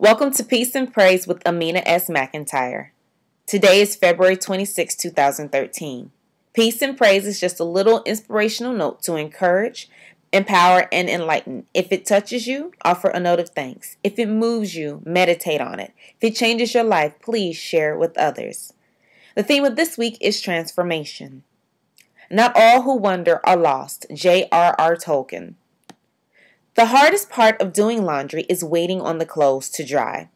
Welcome to Peace and Praise with Amina S. McIntyre. Today is February 26, 2013. Peace and Praise is just a little inspirational note to encourage, empower, and enlighten. If it touches you, offer a note of thanks. If it moves you, meditate on it. If it changes your life, please share it with others. The theme of this week is transformation. Not all who wander are lost. J.R.R. Tolkien. The hardest part of doing laundry is waiting on the clothes to dry.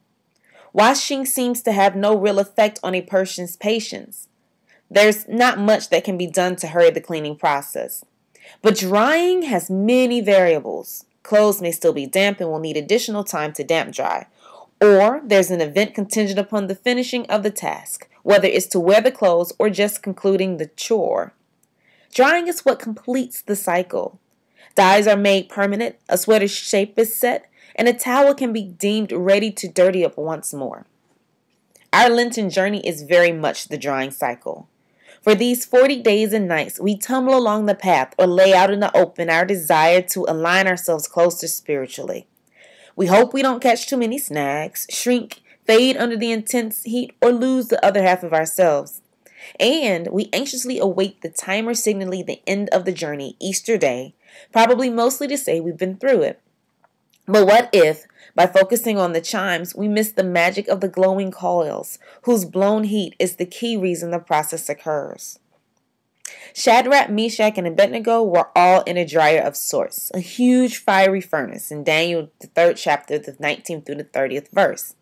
Washing seems to have no real effect on a person's patience. There's not much that can be done to hurry the cleaning process. But drying has many variables. Clothes may still be damp and will need additional time to damp dry. Or there's an event contingent upon the finishing of the task, whether it's to wear the clothes or just concluding the chore. Drying is what completes the cycle. Dyes are made permanent, a sweater's shape is set, and a towel can be deemed ready to dirty up once more. Our Lenten journey is very much the drying cycle. For these 40 days and nights, we tumble along the path or lay out in the open our desire to align ourselves closer spiritually. We hope we don't catch too many snags, shrink, fade under the intense heat, or lose the other half of ourselves. And we anxiously await the timer signaling the end of the journey, Easter Day, probably mostly to say we've been through it. But what if, by focusing on the chimes, we miss the magic of the glowing coils, whose blown heat is the key reason the process occurs? Shadrach, Meshach, and Abednego were all in a dryer of sorts, a huge fiery furnace in Daniel, the third chapter, the 19th through the 30th verse.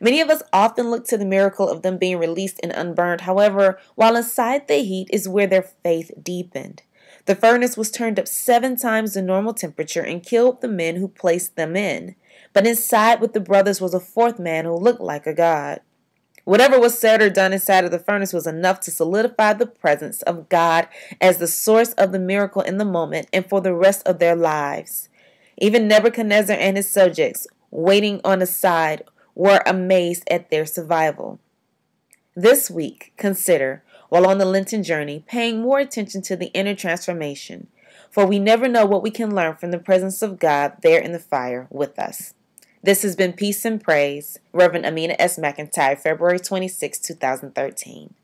Many of us often look to the miracle of them being released and unburned, however, while inside the heat is where their faith deepened. The furnace was turned up seven times the normal temperature and killed the men who placed them in. But inside with the brothers was a fourth man who looked like a god. Whatever was said or done inside of the furnace was enough to solidify the presence of God as the source of the miracle in the moment and for the rest of their lives. Even Nebuchadnezzar and his subjects, waiting on the side, were amazed at their survival. This week, consider while on the Lenten journey, paying more attention to the inner transformation, for we never know what we can learn from the presence of God there in the fire with us. This has been Peace and Praise, Reverend Amina S. McIntyre, February 26, 2013.